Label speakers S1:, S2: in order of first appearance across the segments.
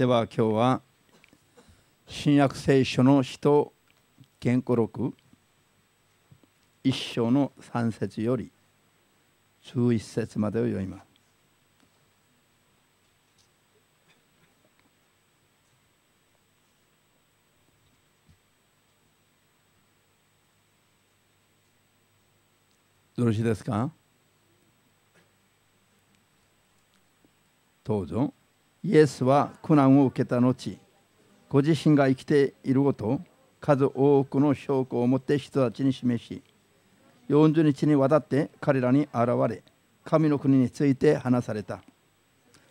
S1: では今日は新約聖書の使徒言語録一章の3節より11節までを読みます。よろしいですかどうぞ。イエスは苦難を受けた後ご自身が生きていることを数多くの証拠を持って人たちに示し40日にわたって彼らに現れ神の国について話された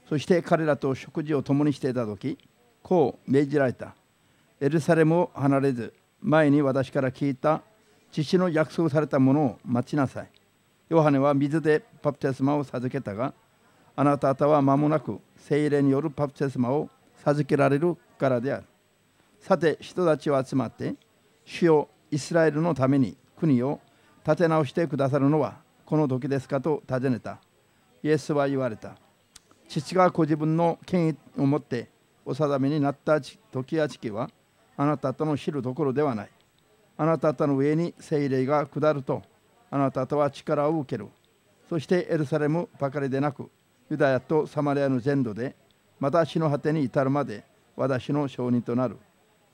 S1: そして彼らと食事を共にしていた時こう命じられたエルサレムを離れず前に私から聞いた父の約束されたものを待ちなさいヨハネは水でパプテスマを授けたがあなた方は間もなく聖霊によるパプテスマを授けられるからである。さて、人たちは集まって、主よイスラエルのために国を立て直してくださるのはこの時ですかと尋ねた。イエスは言われた。父がご自分の権威を持ってお定めになった時や時期はあなたとの知るところではない。あなた方の上に聖霊が下るとあなたとは力を受ける。そしてエルサレムばかりでなくユダヤとサマリアの全土でまた死の果てに至るまで私の証人となる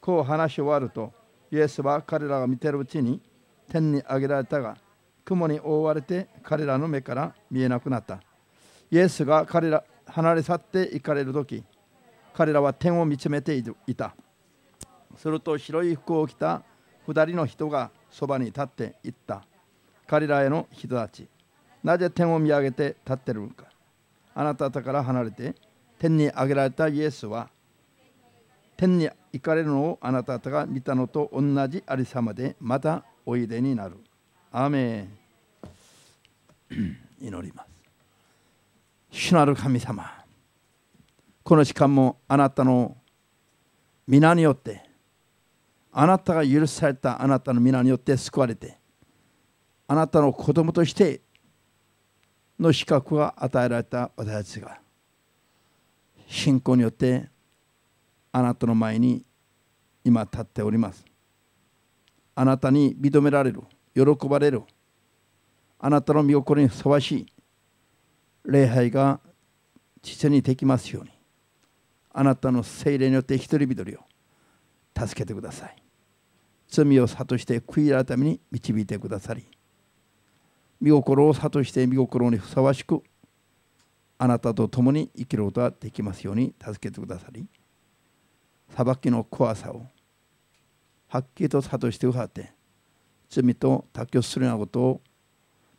S1: こう話し終わるとイエスは彼らが見てるうちに天に上げられたが雲に覆われて彼らの目から見えなくなったイエスが彼ら離れ去って行かれる時彼らは天を見つめていたすると白い服を着た2人の人がそばに立っていった彼らへの人たちなぜ天を見上げて立ってるのかあなた方から離れて天に上げられたイエスは天に行かれるのをあなた方が見たのと同じありさまでまたおいでになる。アメ 祈ります。主なる神様、この時間もあなたの皆によってあなたが許されたあなたの皆によって救われてあなたの子供としての資格が与えられた私たちが信仰によってあなたの前に今立っておりますあなたに認められる喜ばれるあなたの見心にふさわしい礼拝が実にできますようにあなたの精霊によって一人一人を助けてください罪を諭して悔い改めに導いてくださり見心を悟して見心にふさわしくあなたと共に生きることができますように助けてくださり裁きの怖さをはっきりと諭してくだって罪と妥協するようなことを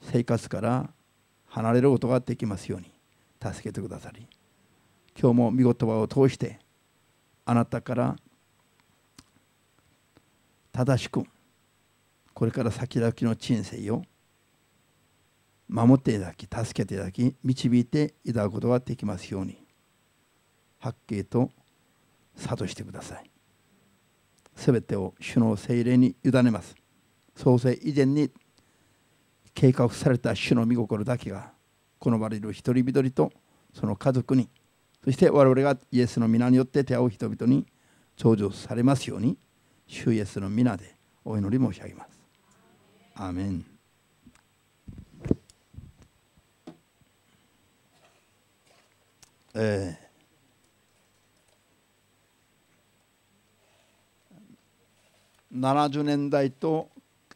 S1: 生活から離れることができますように助けてくださり今日も見言葉を通してあなたから正しくこれから先々の人生を守っていただき助けていただき導いていただくことができますようにはっきりと諭してくださいすべてを主の精霊に委ねます創世以前に計画された主の御心だけが好まれる一人一人とその家族にそして我々がイエスの皆によって出会う人々に頂上されますように主イエスの皆でお祈り申し上げます。アーメンええ70年代と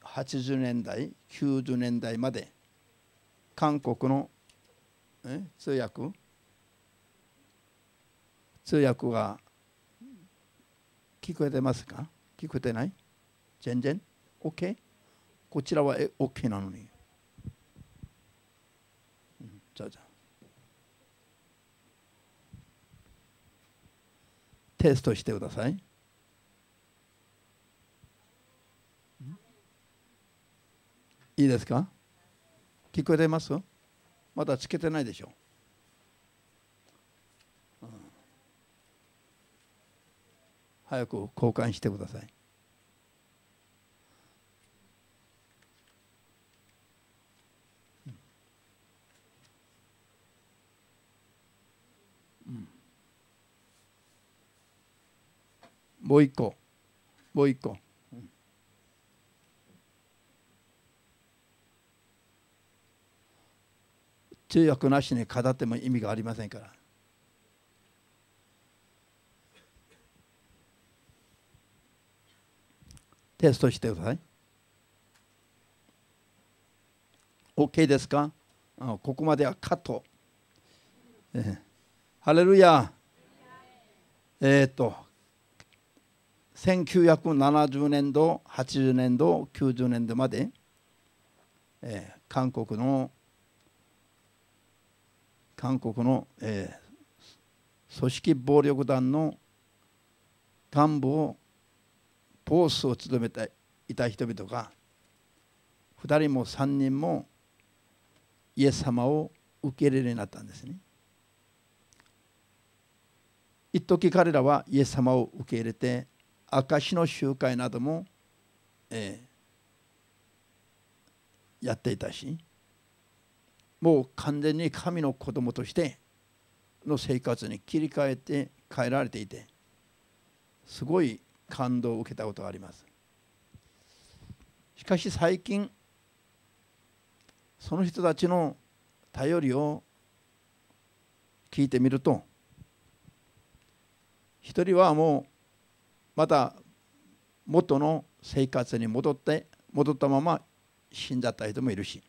S1: 80年代90年代まで韓国の通訳通訳が聞こえてますか聞こえてない全然 ?OK? こちらは OK なのに。うん、じゃじゃテストしてください。いいですか聞こえてますまだつけてないでしょ。早く交換してください。もう一個もう一個通訳なしに語っても意味がありませんからテストしてください OK ですかここまではカット、えハレルヤえっ、と1970年度80年度90年度まで、えー、韓国の韓国の、えー、組織暴力団の幹部をボースを務めていた人々が2人も3人もイエス様を受け入れるようになったんですね。一時彼らはイエス様を受け入れて証の集会なども、えー、やっていたしもう完全に神の子供としての生活に切り替えて変えられていてすごい感動を受けたことがありますしかし最近その人たちの頼りを聞いてみると一人はもうまた元の生活に戻って戻ったまま死んじゃった人もいるし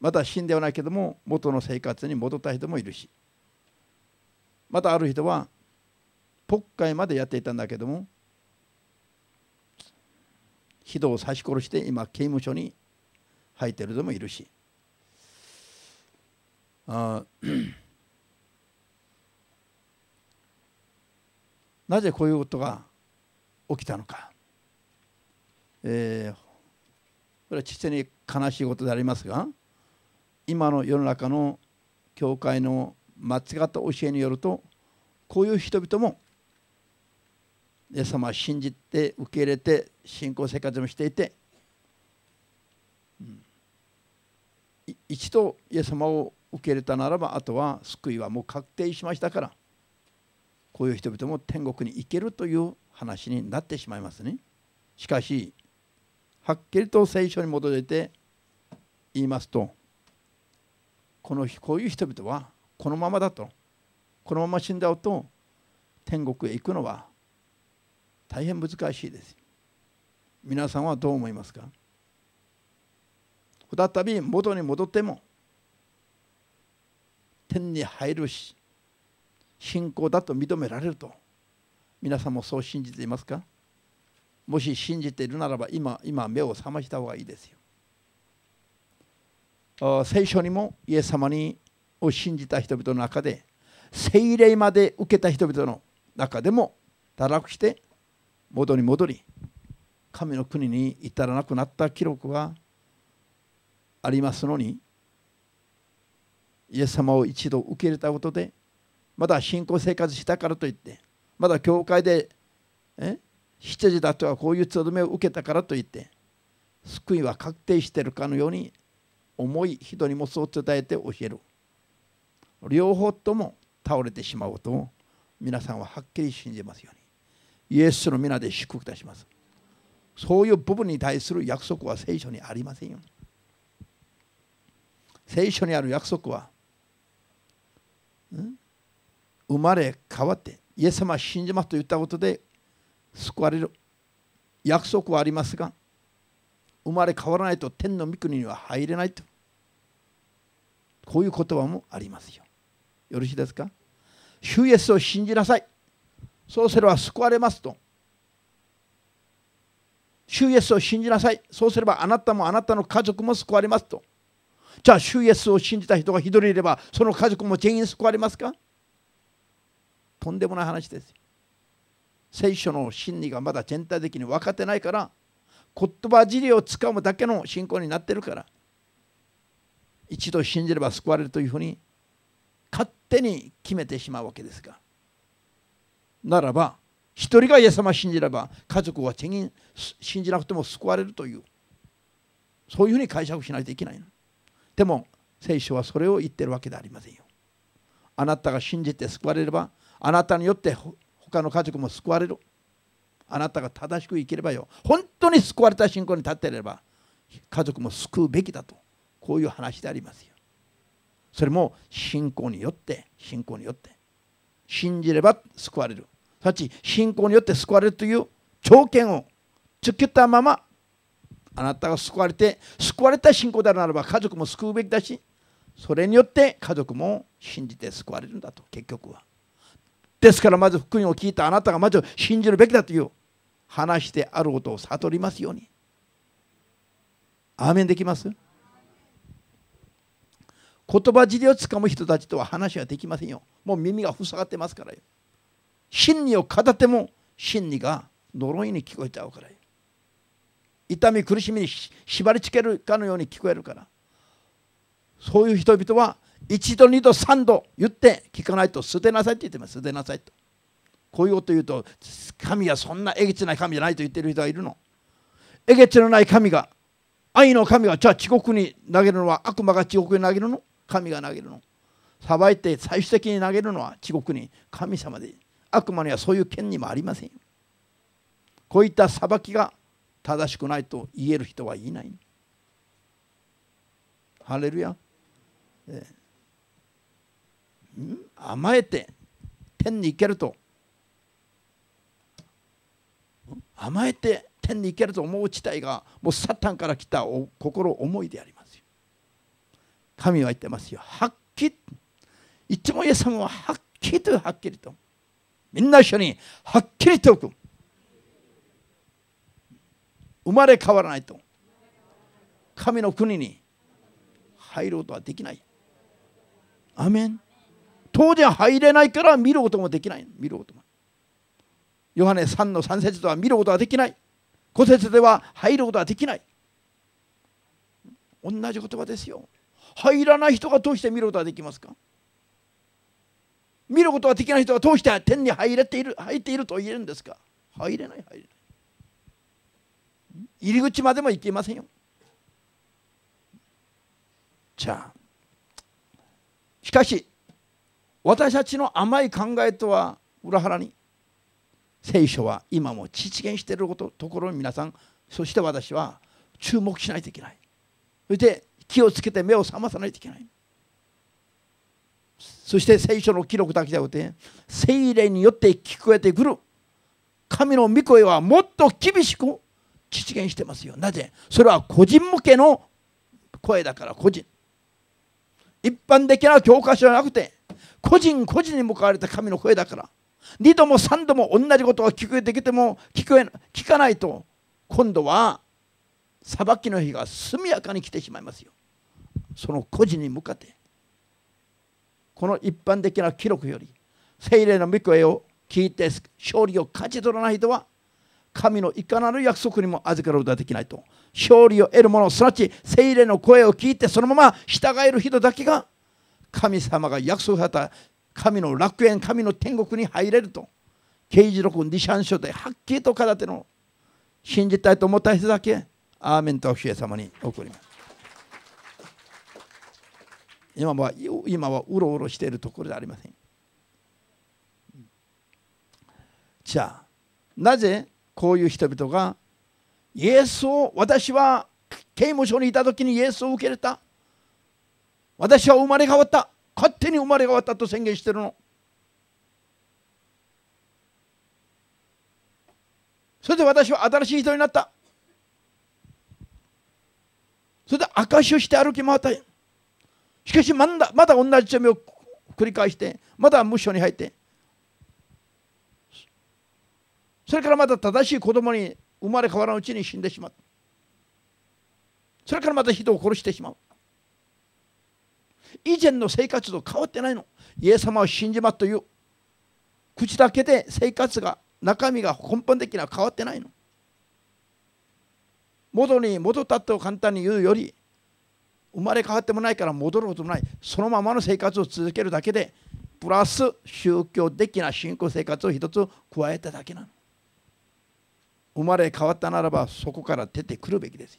S1: また死んではないけども元の生活に戻った人もいるしまたある人はポッカイまでやっていたんだけども人を刺し殺して今刑務所に入ってる人もいるしあなぜこういうことが起きたのか、えー、これは実に悲しいことでありますが今の世の中の教会の間違った教えによるとこういう人々もイエス様を信じて受け入れて信仰生活もしていて、うん、一度イエス様を受け入れたならばあとは救いはもう確定しましたからこういう人々も天国に行けるという話になってしまいますね。しかしはっきりと聖書に戻れて言いますとこのこういう人々はこのままだとこのまま死んだゃと天国へ行くのは大変難しいです。皆さんはどう思いますか再び元に戻っても天に入るし信仰だと認められると皆さんもそう信じていますかもし信じているならば今今目を覚ました方がいいですよ聖書にもイエス様にを信じた人々の中で聖霊まで受けた人々の中でも堕落して元に戻り神の国に至らなくなった記録がありますのにイエス様を一度受け入れたことでまだ信仰生活したからといってまだ教会でえ7時だとはこういうどめを受けたからといって救いは確定しているかのように重い人にもそう伝えて教える両方とも倒れてしまうと皆さんははっきり信じますようにイエスの皆で祝福いたしますそういう部分に対する約束は聖書にありませんよ聖書にある約束は、うん生まれ変わってイエス様は信じますと言ったことで救われる約束はありますが生まれ変わらないと天の御国には入れないとこういう言葉もありますよよろしいですか主イエスを信じなさいそうすれば救われますと主イエスを信じなさいそうすればあなたもあなたの家族も救われますとじゃあ主イエスを信じた人が一人いればその家族も全員救われますかとんでもない話です聖書の真理がまだ全体的に分かってないから言葉尻をつかむだけの信仰になってるから一度信じれば救われるというふうに勝手に決めてしまうわけですがならば一人がイエス様信じれば家族は信じなくても救われるというそういうふうに解釈しないといけないでも聖書はそれを言ってるわけではありませんよあなたが信じて救われればあなたによって他の家族も救われるあなたが正しく生きればよ本当に救われた信仰に立っていれば家族も救うべきだとこういう話でありますよそれも信仰によって信仰によって信じれば救われるさち信仰によって救われるという条件を突きたままあなたが救われて救われた信仰であるならば家族も救うべきだしそれによって家族も信じて救われるんだと結局はですからまず福音を聞いたあなたがまず信じるべきだという話であることを悟りますように。アーメンできます言葉尻をつかむ人たちとは話はできませんよ。もう耳が塞がってますからよ。真理を語っても真理が呪いに聞こえちゃうからよ。痛み苦しみに縛りつけるかのように聞こえるから。そういう人々は一度、二度、三度言って聞かないと捨てなさいって言ってます。捨てなさいと。こういうこと言うと、神はそんなえげつない神じゃないと言ってる人がいるの。えげつのない神が、愛の神が、じゃあ地獄に投げるのは悪魔が地獄に投げるの神が投げるの。さばいて最終的に投げるのは地獄に神様で。悪魔にはそういう権利もありません。こういった裁きが正しくないと言える人はいない。ハレルヤ。ええ甘えて天に行けると甘えて天に行けると思う自体がもうサタンから来たお心思いでありますよ神は言ってますよはっきりいつもイエス様ははっきりとはっきりとみんな一緒にはっきりとおく生まれ変わらないと神の国に入ろうとはできないアメン当然入れないから見ることもできない見ることもヨハネ3の3節では見ることはできない5節では入ることはできない同じ言葉ですよ入らない人がどうして見ることはできますか見ることはできない人がどうして天に入れている入っていると言えるんですか入れない入れない入り口までも行けませんよじゃあしかし私たちの甘い考えとは裏腹に聖書は今も実現していることところに皆さんそして私は注目しないといけないそして気をつけて目を覚まさないといけないそして聖書の記録だけでゃなくて聖霊によって聞こえてくる神の御声はもっと厳しく実現してますよなぜそれは個人向けの声だから個人一般的な教科書じゃなくて個人個人に向かわれた神の声だから2度も3度も同じことが聞こえてきても聞こえ聞かないと今度は裁きの日が速やかに来てしまいますよその個人に向かってこの一般的な記録より聖霊の御声を聞いて勝利を勝ち取らない人は神のいかなる約束にも預かることはできないと勝利を得る者すなわち聖霊の声を聞いてそのまま従える人だけが神様が約束された神の楽園神の天国に入れると刑事録2三書ではっきりと語っての信じたいと思った人だけアーメンと主様に送ります今は今はうろうろしているところではありませんじゃあなぜこういう人々がイエスを私は刑務所にいた時にイエスを受け入れた私は生まれ変わった勝手に生まれ変わったと宣言してるのそれで私は新しい人になったそれで証しをして歩き回ったしかしまだまだ同じ罪を繰り返してまだ無償に入ってそれからまた正しい子供に生まれ変わらぬうちに死んでしまうそれからまた人を殺してしまう以前の生活と変わってないのイエス様を信じますという口だけで生活が中身が根本的には変わってないの元に戻ったと簡単に言うより生まれ変わってもないから戻ることもないそのままの生活を続けるだけでプラス宗教的な信仰生活を一つ加えただけなの生まれ変わったならばそこから出てくるべきです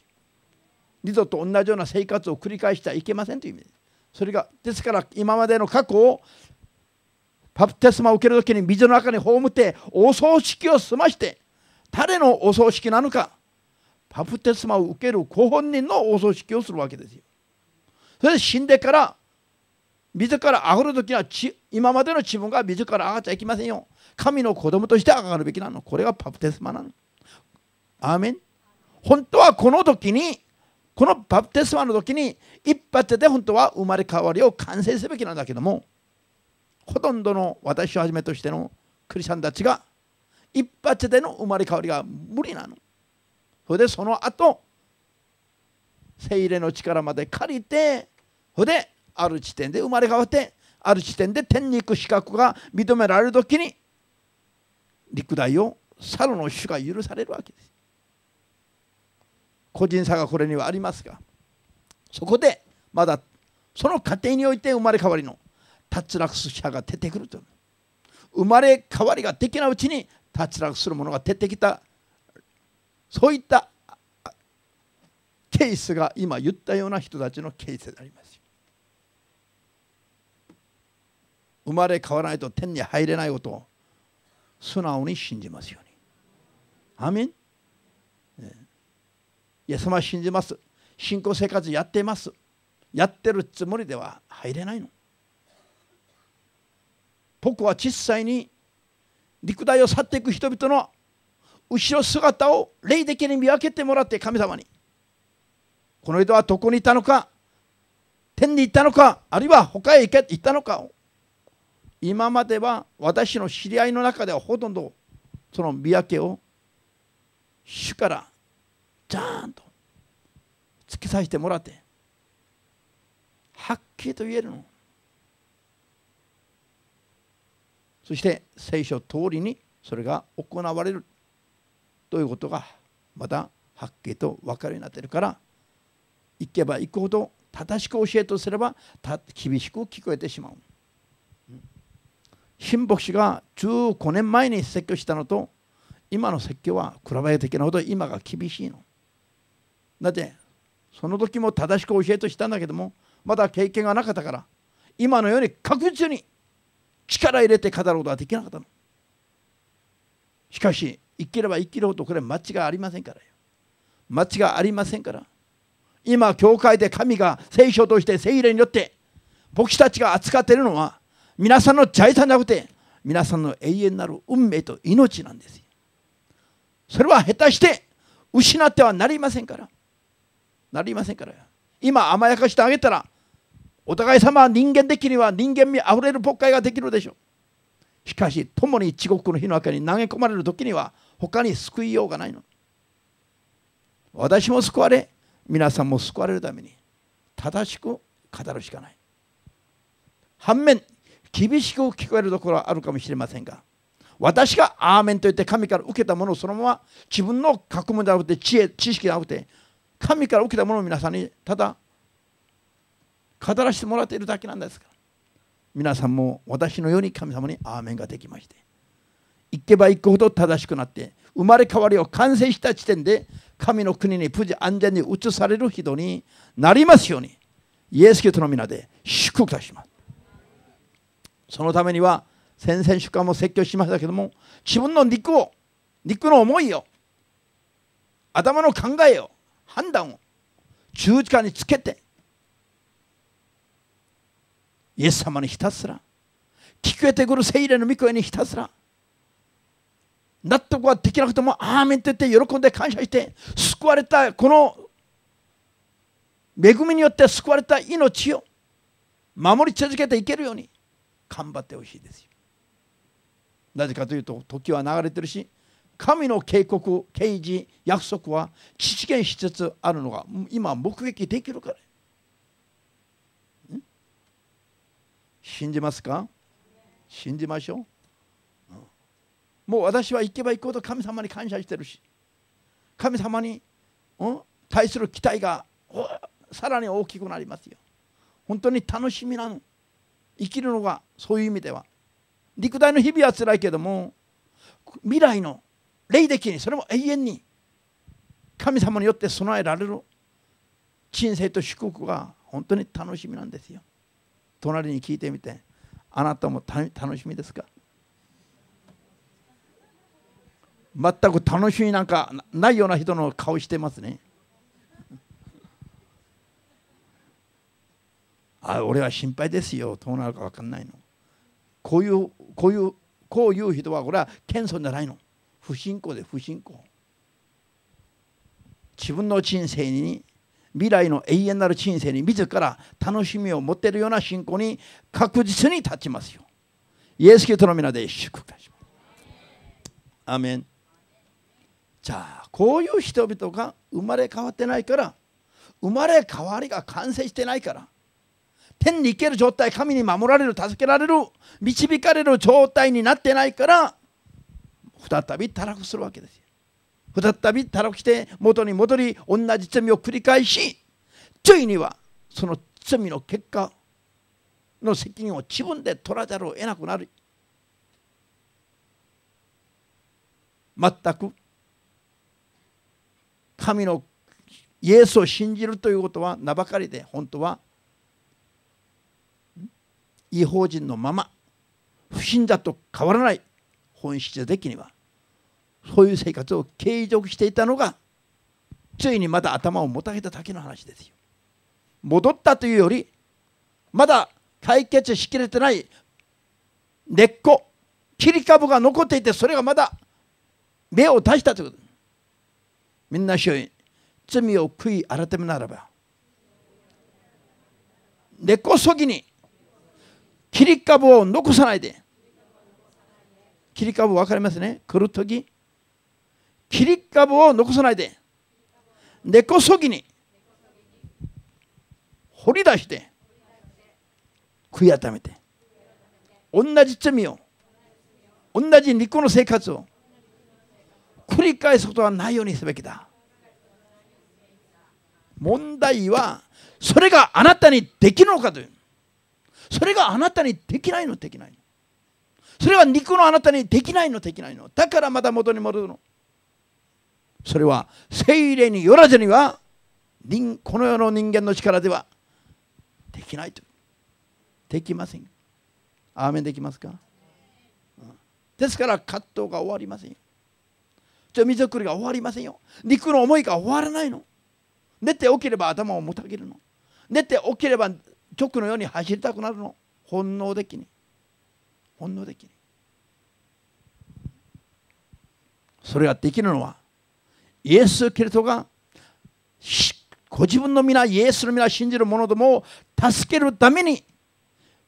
S1: 二度と同じような生活を繰り返してはいけませんという意味ですそれがですから今までの過去をパプテスマを受ける時に水の中に葬ってお葬式を済まして誰のお葬式なのかパプテスマを受けるご本人のお葬式をするわけですよ。それで死んでから自らあふる時は今までの自分が自ら上がっちゃいけませんよ。神の子供として上がるべきなの。これがパプテスマなの。アーメン。本当はこの時にこのバプテスマの時に一発で本当は生まれ変わりを完成すべきなんだけどもほとんどの私をはじめとしてのクリスチャンたちが一発での生まれ変わりが無理なの。それでその後精霊の力まで借りてそれである地点で生まれ変わってある地点で天に行く資格が認められる時に陸大を猿の種が許されるわけです。個人差がこれにはありますがそこでまだその過程において生まれ変わりの脱落者が出てくると生まれ変わりができないうちに脱落する者が出てきたそういったケースが今言ったような人たちのケースであります生まれ変わらないと天に入れないことを素直に信じますようにアメンイエス様信じます。信仰生活やっています。やってるつもりでは入れないの。僕は実際に陸大を去っていく人々の後ろ姿を霊的に見分けてもらって神様にこの人はどこにいたのか天に行ったのかあるいは他へ行ったのかを今までは私の知り合いの中ではほとんどその見分けを主からちゃんと突き刺してもらってはっきりと言えるのそして聖書通りにそれが行われるということがまたはっきりと分かるようになってるから行けば行くほど正しく教えとすれば厳しく聞こえてしまう。新牧師が15年前に説教したのと今の説教は比べ的なほど今が厳しいの。だってその時も正しく教えとしたんだけどもまだ経験がなかったから今のように確実に力入れて語ることはできなかったのしかし生きれば生きるほどこれは間違いありませんからよ間違いありませんから今教会で神が聖書として聖霊によって僕たちが扱っているのは皆さんの財産じゃなくて皆さんの永遠なる運命と命なんですよそれは下手して失ってはなりませんからなりませんから今甘やかしてあげたらお互い様は人間的には人間味あふれる牧会ができるでしょうしかし共に地獄の火の中に投げ込まれる時には他に救いようがないの私も救われ皆さんも救われるために正しく語るしかない反面厳しく聞こえるところはあるかもしれませんが私がアーメンと言って神から受けたものをそのまま自分の覚問であって知恵知識であって神から起きたものを皆さんにただ語らせてもらっているだけなんですから皆さんも私のように神様にアーメンができまして行けば行くほど正しくなって生まれ変わりを完成した時点で神の国に無事安全に移される人になりますようにイエス・キリストの皆で祝福いたしますそのためには先々週間も説教しましたけども自分の肉を肉の思いを頭の考えを判断を十字架につけてイエス様にひたすら聞こえてくる聖霊の御声にひたすら納得はできなくても「アーメン」と言って喜んで感謝して救われたこの恵みによって救われた命を守り続けていけるように頑張ってほしいですよ。なぜかというと時は流れてるし神の警告、刑事、約束は実現しつつあるのが今目撃できるから。信じますか信じましょう。もう私は行けば行くほど神様に感謝してるし神様に、うん、対する期待がさらに大きくなりますよ。本当に楽しみなの。生きるのがそういう意味では。陸大の日々は辛いけども未来の霊的にそれも永遠に神様によって備えられる人生と祝福が本当に楽しみなんですよ。隣に聞いてみてあなたも楽しみですか全く楽しみなんかないような人の顔してますね。あ俺は心配ですよどうなるか分かんないのこういうこういうこういう人はこれは謙遜じゃないの不信仰で不信仰自分の人生に未来の永遠なる人生に自ら楽しみを持っているような信仰に確実に立ちますよイエス・キリストの皆で祝福しますアメンじゃあこういう人々が生まれ変わってないから生まれ変わりが完成してないから天に行ける状態神に守られる助けられる導かれる状態になってないから再び堕落するわけですよ。再び堕落して元に戻り同じ罪を繰り返しついにはその罪の結果の責任を自分で取らざるを得なくなる全く神のイエスを信じるということは名ばかりで本当は違法人のまま不信だと変わらない本質的にはそういう生活を継続していたのがついにまだ頭をもたげただけの話ですよ戻ったというよりまだ解決しきれてない根っこ切り株が残っていてそれがまだ目を出したということみんな主よ罪を悔い改めならば根っこそぎに切り株を残さないで切り株分かりますね来るとき切り株を残さないで根こそぎに掘り出して食い改めて同じ罪を同じ肉の生活を繰り返すことはないようにすべきだ問題はそれがあなたにできるのかというそれがあなたにできないのできないそれは肉のあなたにできないのできないのだからまた元に戻るのそれは精霊によらずには人この世の人間の力ではできないとできませんアーメンできますか、うん、ですから葛藤が終わりませんよじゃ水作りが終わりませんよ肉の思いが終わらないの寝て起きれば頭をもたげるの寝て起きれば直のように走りたくなるの本能的に本能的にそれができるのはイエス・キリストがご自分の皆イエスの皆信じる者どもを助けるために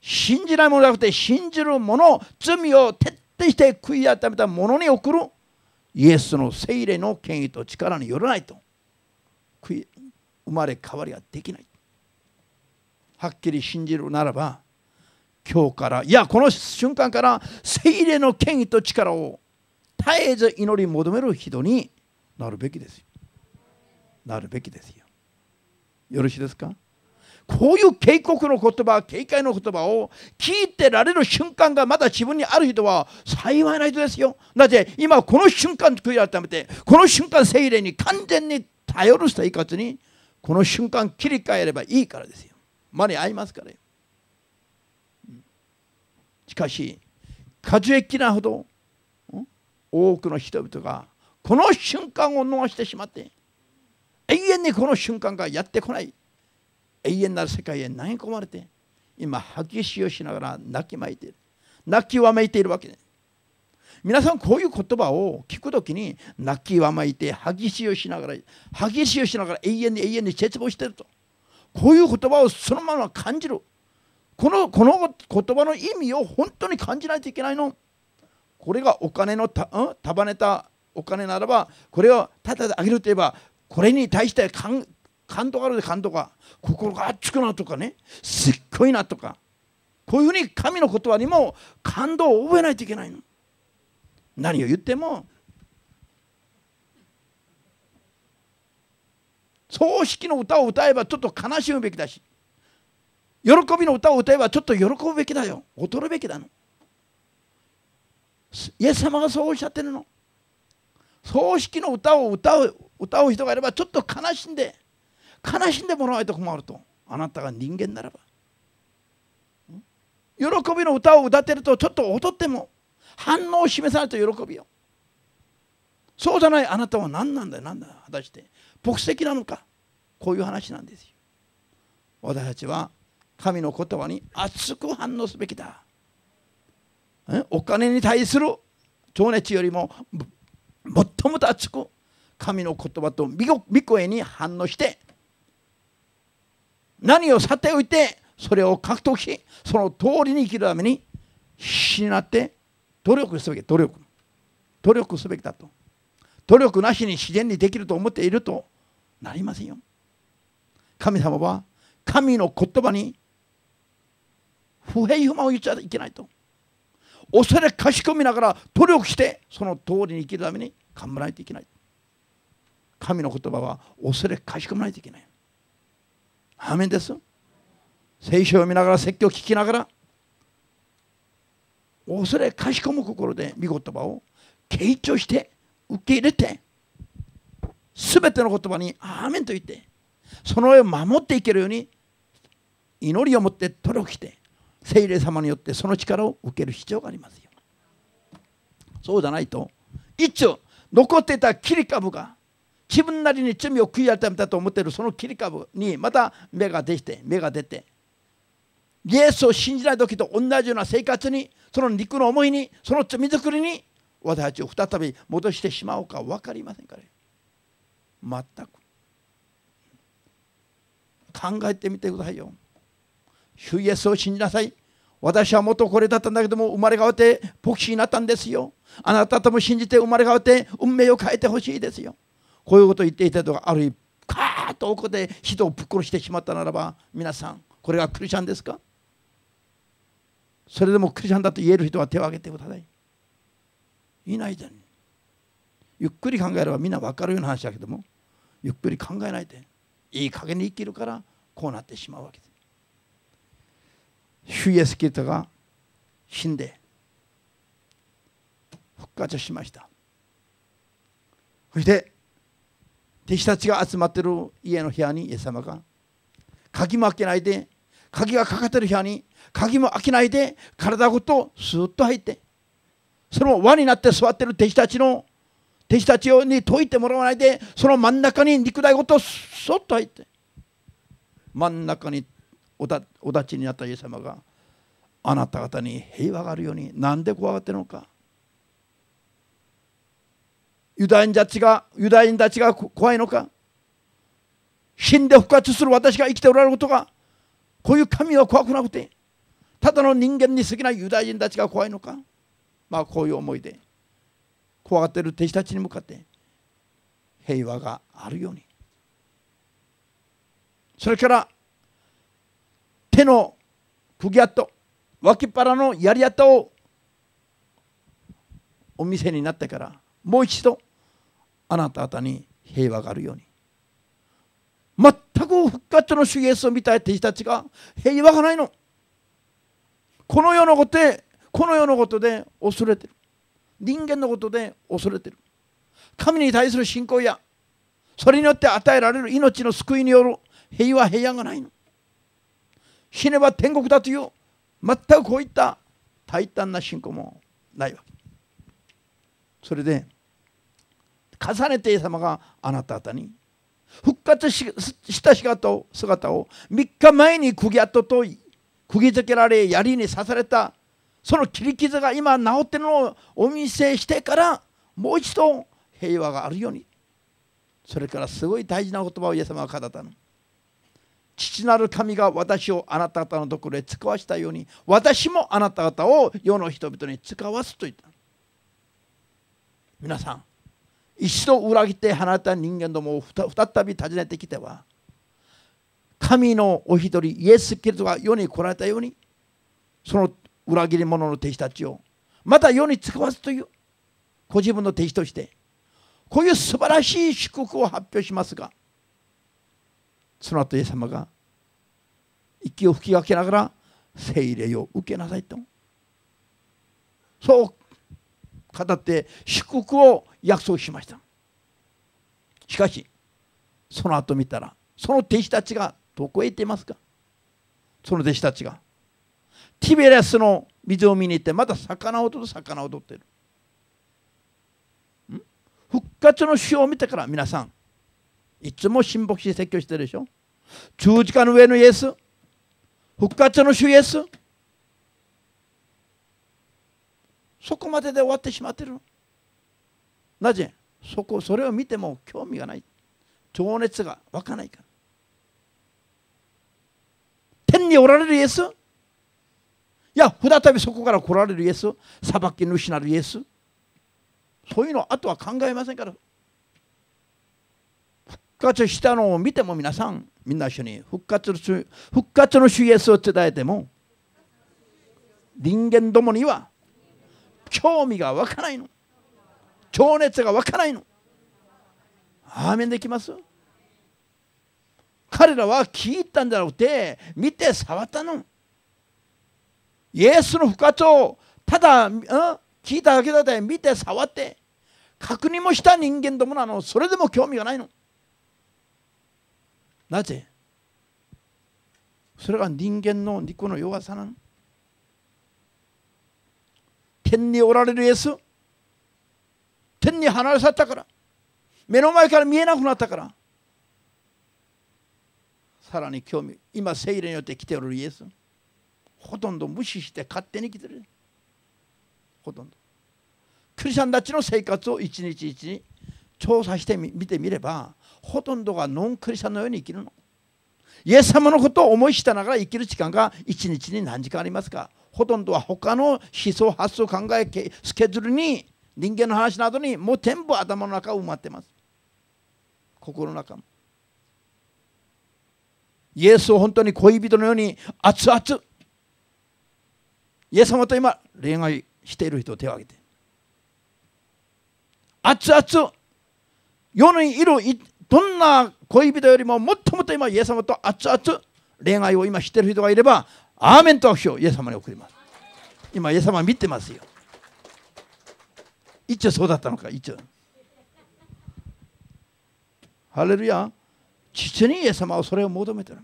S1: 信じない者じゃなくて信じる者罪を徹底して悔い改めた者に送るイエスの精霊の権威と力によらないと生まれ変わりができないはっきり信じるならば今日からいやこの瞬間から聖霊の権威と力を絶えず祈り求める人になるべきですよなるべきですよよろしいですかこういう警告の言葉警戒の言葉を聞いてられる瞬間がまだ自分にある人は幸いな人ですよなぜ今この瞬間悔い改めてこの瞬間聖霊に完全に頼る生活にこの瞬間切り替えればいいからですよ間に合いますからよしかし数えきれないほど多くの人々がこの瞬間を逃してしまって永遠にこの瞬間がやってこない永遠なる世界へ投げ込まれて今激しをしながら泣きまいている泣きわめいているわけです皆さんこういう言葉を聞くときに泣きわめいて激しをしながら激しをしながら永遠に永遠に絶望しているとこういう言葉をそのまま感じるこのこの言葉の意味を本当に感じないといけないの。これがお金のた、うん、束ねたお金ならばこれをただであげるといえばこれに対して感感動があるで感動が心が熱くなるとかねすっごいなとかこういうふうに神の言葉にも感動を覚えないといけないの。何を言っても葬式の歌を歌えばちょっと悲しむべきだし喜びの歌を歌えばちょっと喜ぶべきだよ踊るべきだのイエス様がそうおっしゃってるの葬式の歌を歌う歌う人がいればちょっと悲しんで悲しんでもらわないと困るとあなたが人間ならば喜びの歌を歌ってるとちょっと踊っても反応を示さないと喜びよそうじゃないあなたは何なんだよ何だ果たして国籍なのかこういう話なんですよ私たちは神の言葉に熱く反応すべきだお金に対する情熱よりも最も熱く神の言葉と御声に反応して何をさておいてそれを獲得しその通りに生きるために必死になって努力すべき努力努力すべきだと努力なしに自然にできると思っているとなりませんよ神様は神の言葉に不平不満を言っちゃいけないと恐れかしこみながら努力してその通りに生きるために頑張らないといけない神の言葉は恐れかしこまないといけないアメンです聖書を見ながら説教を聞きながら恐れかしこむ心で御言葉を傾聴して受け入れて全ての言葉に「アーメン」と言ってその上を守っていけるように祈りを持って努力して聖霊様によってその力を受ける必要がありますよそうじゃないと一応残ってた切り株が自分なりに罪を悔い改めたと思っているその切り株にまた芽が出て芽が出てイエスを信じない時と同じような生活にその肉の思いにその罪作りに私たちを再び戻してしまうか分かりませんから全く考えてみてくださいよ主イエスを信じなさい。私は元これだったんだけども、生まれ変わって牧師になったんですよ。あなたとも信じて生まれ変わって運命を変えてほしいですよ。こういうことを言っていたとか、ある日、カーッと奥で人をぶっ殺してしまったならば、皆さん、これがクリスチャンですかそれでもクリスチャンだと言える人は手を挙げてください。いないじゃん。ゆっくり考えればみんな分かるような話だけども、ゆっくり考えないで、いい加減に生きるから、こうなってしまうわけです。主イエスキリストが死んで復活しました。そして弟子たちが集まってる家の部屋にイエス様が鍵も開けないで鍵がかかってる部屋に鍵も開けないで体ごとスーッと入ってその輪になって座ってる弟子たちの弟子たちに解いてもらわないでその真ん中に肉体ごとそっと入って真ん中におだお立ちになったイエス様があなた方に平和があるようになんで怖がってるのかユダヤ人たちがユダヤ人たちが怖いのか死んで復活する私が生きておられることがこういう神は怖くなくてただの人間に過ぎないユダヤ人たちが怖いのかまあこういう思いで怖がっている弟子たちに向かって平和があるようにそれから手の釘跡脇腹のやり跡をお見せになってからもう一度あなた方に平和があるように全く復活の主イエスを見た弟子たちが平和がないのこの世のことでこの世のことで恐れてる人間のことで恐れてる神に対する信仰やそれによって与えられる命の救いによる平和平安がないの死ねば天国だという全くこういった大胆な信仰もないわけそれで重ねてイエス様があなた方に復活した姿を姿を3日前に釘跡と釘付けられ槍に刺されたその切り傷が今治ってるのをお見せしてからもう一度平和があるようにそれからすごい大事な言葉をイエス様が語ったの父なる神が私をあなた方のところへ使わしたように私もあなた方を世の人々に使わすと言った皆さん一度裏切って離れた人間どもを再び訪ねてきては神のお一人イエス・キリストが世に来られたようにその裏切り者の弟子たちをまた世に使わすというご自分の弟子としてこういう素晴らしい祝福を発表しますがその後イエス様が息を吹きかけながら聖霊を受けなさいとそう語って祝福を約束しましたしかしその後見たらその弟子たちがどこへ行っていますかその弟子たちがティベレスの水を見に行ってまた魚を取って魚を取ってる復活の主を見てから皆さんいつも親睦師説教してるでしょ十字架の上のイエス復活の主イエスそこまでで終わってしまってるなぜそこそれを見ても興味がない情熱が湧かないから天におられるイエスいや再びそこから来られるイエス裁き主なるイエスそういうのあとは考えませんから活したのを見ても皆さん、みんな一緒に復活の主復活の主イエスを伝えても、人間どもには興味が湧かないの。情熱が湧かないの。アーメンできます彼らは聞いたんじゃなくて、見て触ったの。イエスの復活をただ、うん、聞いただけだって見て触って確認もした人間どもなのそれでも興味がないのなぜそれが人間の肉の弱さなの天におられるイエス天に離れ去ったから目の前から見えなくなったからさらに興味今聖霊によって来ておるイエスほとんど無視して勝手に来てるほとんどクリスチャンたちの生活を一日一日調査してみてみればほとんどがノンクリスチャンのように生きるのイエス様のことを思い知ったながら生きる時間が1日に何時間ありますかほとんどは他の思想発想考えスケジュールに人間の話などにもう全部頭の中埋まってます心の中もイエスを本当に恋人のように熱々イエス様と今恋愛している人を手を挙げて熱々世にいるどんな恋人よりももっともっと今イエス様と熱々恋愛を今してる人がいればアーメンと拍手をイエス様に送ります今イエス様見てますよ一応そうだったのか一応ハレルヤ実にイエス様はそれを求めてる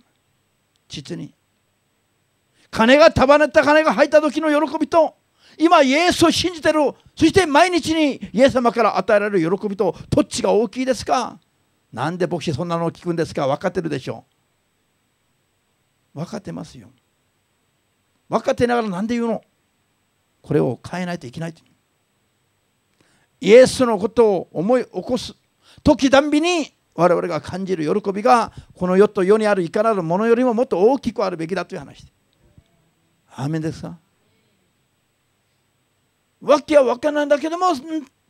S1: 実に金が束ねた金が入った時の喜びと今イエスを信じてるそして毎日にイエス様から与えられる喜びとどっちが大きいですかなんで牧師そんなのを聞くんですか分かってるでしょ分かってますよ分かってながら何で言うのこれを変えないといけないイエスのことを思い起こす時たんびに我々が感じる喜びがこの世と世にあるいかなるものよりももっと大きくあるべきだという話アーメンですかわけは分からないんだけども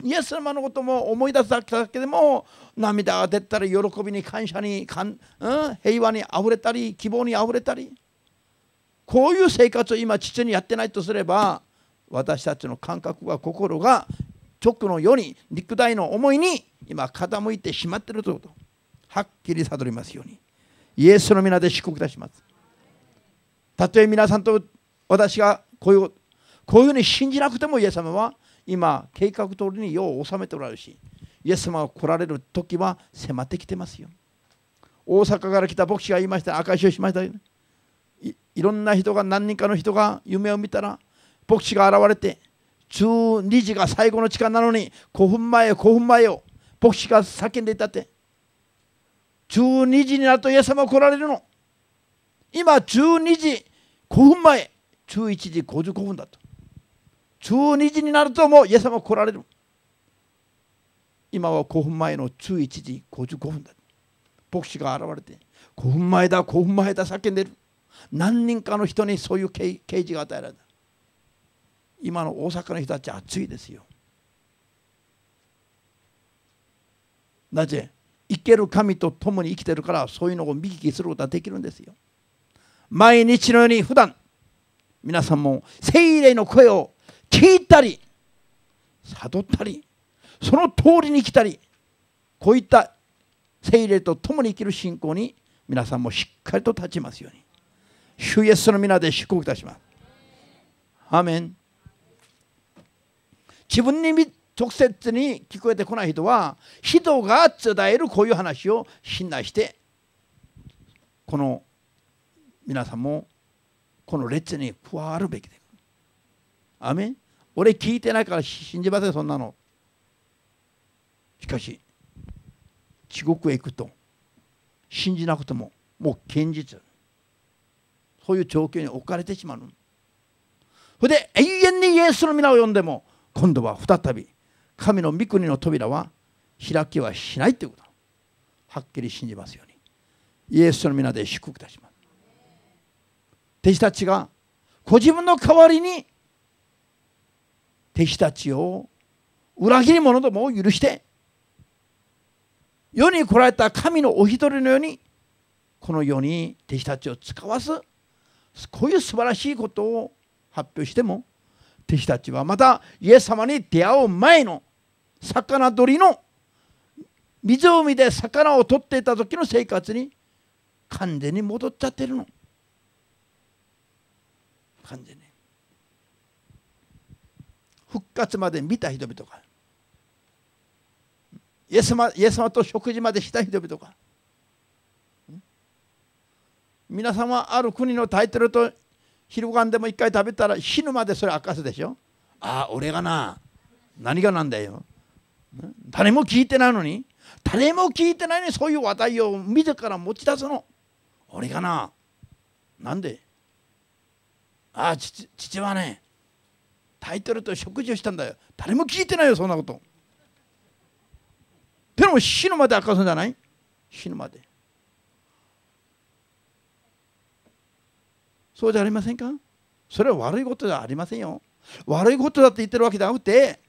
S1: イエス様のことも思い出すだけでも涙が出たり喜びに感謝にかん、うん、平和にあふれたり希望にあふれたりこういう生活を今父にやってないとすれば私たちの感覚が心が直の世に肉体の思いに今傾いてしまっているということはっきり悟りますようにイエスの皆で祝福いたしますたとえ皆さんと私がこういうこういうふうに信じなくてもイエス様は今計画通りに世を治めておられるしイエス様が来られる時は迫ってきてますよ大阪から来た牧師が言いました証しをしましたいいろんな人が何人かの人が夢を見たら牧師が現れて12時が最後の時間なのに5分前よ5分前よ牧師が叫んでいたって12時になるとイエス様が来られるの今12時5分前11時55分だと中2時になるともうイエス様来られる今は5分前の中1時55分だ牧師が現れて5分前だ5分前だ叫んでる何人かの人にそういう刑事が与えられた今の大阪の人たち暑いですよなぜ生ける神と共に生きてるからそういうのを見聞きすることができるんですよ毎日のように普段皆さんも精霊の声を聞いたり悟ったりその通りに来たりこういった聖霊と共に生きる信仰に皆さんもしっかりと立ちますように主イエスの皆で祝福いたしますアメン自分に直接に聞こえてこない人は人が伝えるこういう話を信頼してこの皆さんもこの列に加わるべきでアメン俺聞いてないから信じませんそんなのしかし地獄へ行くと信じなくてももう堅実そういう状況に置かれてしまうそれで永遠にイエスの皆を呼んでも今度は再び神の御国の扉は開きはしないということはっきり信じますようにイエスの皆で祝福いたします弟子たちがご自分の代わりに弟子たちを裏切り者どもを許して世に来られた神のお一人のようにこの世に弟子たちを使わすこういう素晴らしいことを発表しても弟子たちはまたイエス様に出会う前の魚取りの湖で魚を取っていた時の生活に完全に戻っちゃってるの完全に復活まで見た人々がイエス様イエス様と食事までした人々が皆さんはある国のタイトルと昼ご飯でも一回食べたら死ぬまでそれ明かすでしょああ俺がな何がなんだよ誰も聞いてないのに誰も聞いてないのにそういう話題を自ら持ち出すの俺がななんでああ父はねタイトルと食事をしたんだよ誰も聞いてないよそんなことでも死ぬまで明かすんじゃない死ぬまでそうじゃありませんかそれは悪いことじゃありませんよ悪いことだって言ってるわけじゃなくて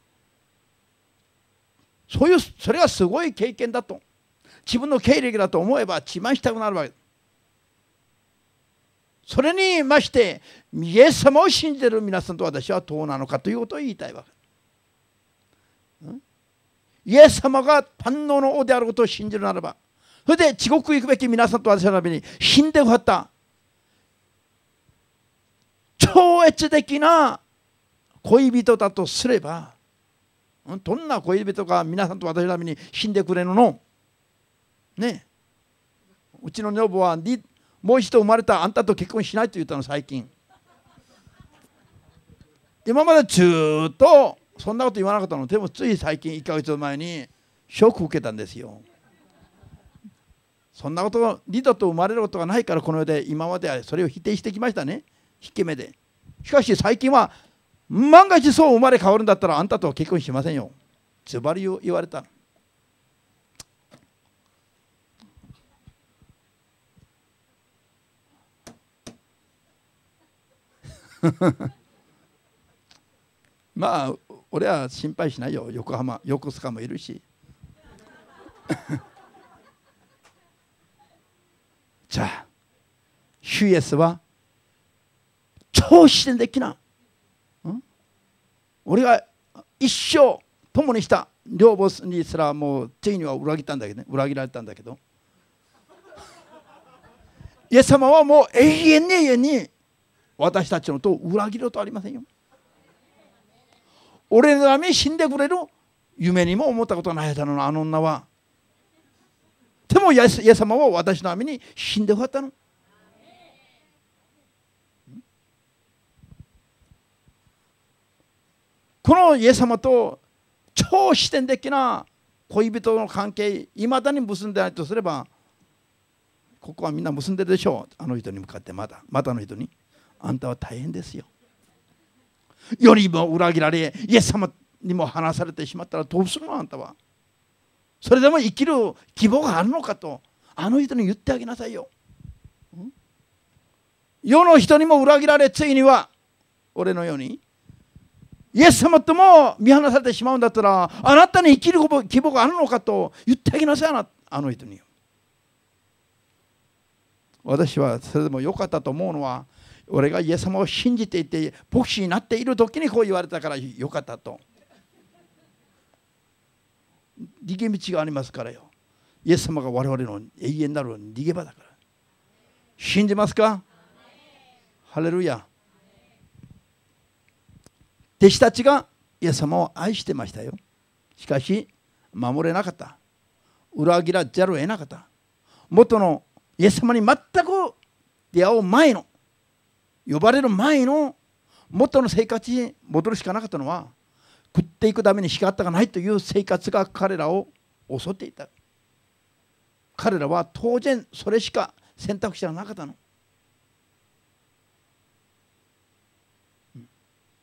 S1: そういうそれはすごい経験だと自分の経歴だと思えば自慢したくなるわけそれにましてイエス様を信じている皆さんと私はどうなのかということを言いたいわけ、ん、イエス様が万能の王であることを信じるならばそれで地獄行くべき皆さんと私のために死んでくった超越的な恋人だとすればどんな恋人が皆さんと私のために死んでくれるのねうちの女房はもう一度生まれたあんたと結婚しないと言ったの最近今までずっとそんなこと言わなかったのでもつい最近1ヶ月前にショック受けたんですよそんなこと二度と生まれることがないからこの世で今まではそれを否定してきましたね引け目でしかし最近は万が一そう生まれ変わるんだったらあんたとは結婚しませんよズバリ言われた まあ俺は心配しないよ横浜横須賀もいるし じゃあ主イエスは超自然的な、俺が一生共にした両ボスにすらもうついには裏切ったんだけど、ね、裏切られたんだけどイエス様はもう永遠に永遠に私たちのと裏切るとありませんよ俺のために死んでくれる夢にも思ったことないだろうなあの女はでもイエス様は私のために死んでくれたのこのイエス様と超視点的な恋人の関係いまだに結んでないとすればここはみんな結んでるでしょうあの人に向かってまだまだの人にあんたは大変ですよ。よりも裏切られ、イエス様にも話されてしまったらどうするのあんたは。それでも生きる希望があるのかと、あの人に言ってあげなさいよ。世の人にも裏切られ、ついには、俺のように、イエス様とも見放されてしまうんだったら、あなたに生きる希望があるのかと言ってあげなさいな、あの人に。私はそれでも良かったと思うのは、俺がイエス様を信じていて牧師になっている時にこう言われたからよかったと逃げ道がありますからよイエス様が我々の永遠なる逃げ場だから信じますかハレルヤ弟子たちがイエス様を愛してましたよしかし守れなかった裏切らざるを得なかった元のイエス様に全く出会う前の呼ばれる前の元の生活に戻るしかなかったのは食っていくために仕方がないという生活が彼らを襲っていた彼らは当然それしか選択肢はなかったの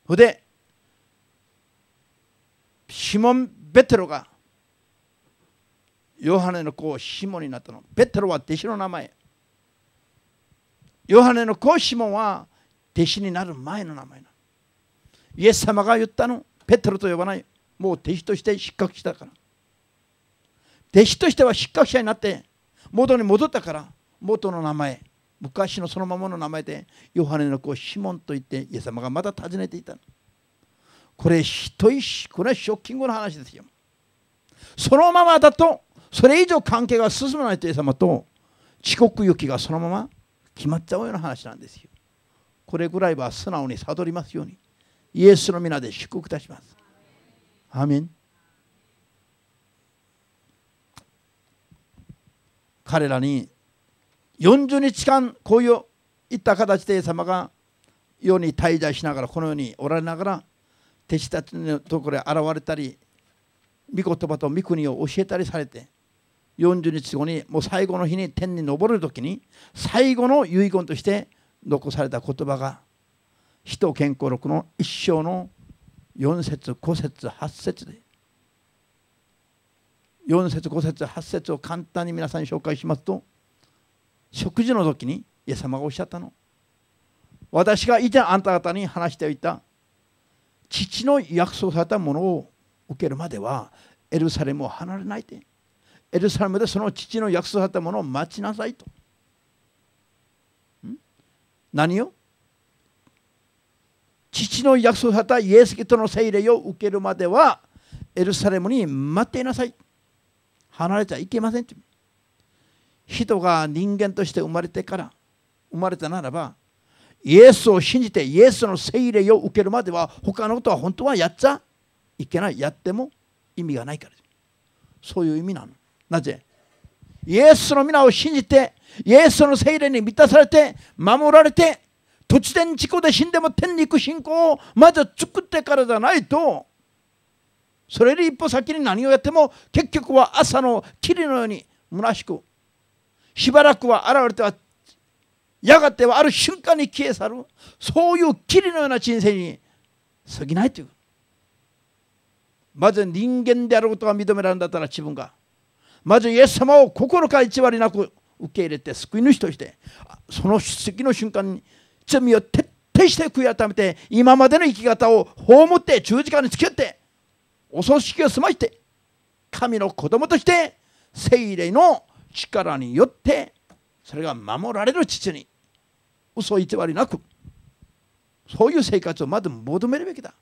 S1: それでシモン・ベテロがヨハネの子シモンになったのベテロは弟子の名前ヨハネの子シモンは弟子になる前の名前なイエス様が言ったのペテロと呼ばないもう弟子として失格したから弟子としては失格者になって元に戻ったから元の名前昔のそのままの名前でヨハネの子シモンと言ってイエス様がまた訪ねていたこれひどこれはショッキングな話ですよそのままだとそれ以上関係が進まないとイエス様と遅刻行きがそのまま決まっちゃうような話なんですよこれぐらいは素直に悟りますようにイエスの皆で祝福いたしますアーメン彼らに40日間こういういった形で様が世に滞在しながらこの世におられながら弟子たちのところへ現れたり御言葉と御国を教えたりされて40日後にもう最後の日に天に昇る時に最後の遺言として残された言葉が使徒健康録の一章の4節5節8節で4節5節8節を簡単に皆さんに紹介しますと食事の時にイエス様がおっしゃったの私が以前あんた方に話しておいた父の約束されたものを受けるまではエルサレムを離れないでエルサレムでその父の約束されたものを待ちなさいと何よ父の約束されたイエス・キリストの聖霊を受けるまではエルサレムに待っていなさい離れちゃいけません人が人間として生まれてから生まれたならばイエスを信じてイエスの聖霊を受けるまでは他のことは本当はやっちゃいけないやっても意味がないからそういう意味なのなぜイエスの皆を信じて、イエスの精霊に満たされて、守られて、突然事故で死んでも天に行く信仰をまず作ってからじゃないと、それより一歩先に何をやっても、結局は朝の霧のように虚しく、しばらくは現れては、やがてはある瞬間に消え去る、そういう霧のような人生に過ぎないという。まず人間であることが認められるんだったら自分が。まずイエス様を心から一割なく受け入れて救い主としてその出席の瞬間に罪を徹底して悔い改めて今までの生き方を葬って十字架につけてお葬式を済まして神の子供として聖霊の力によってそれが守られる父に嘘偽りなくそういう生活をまず求めるべきだ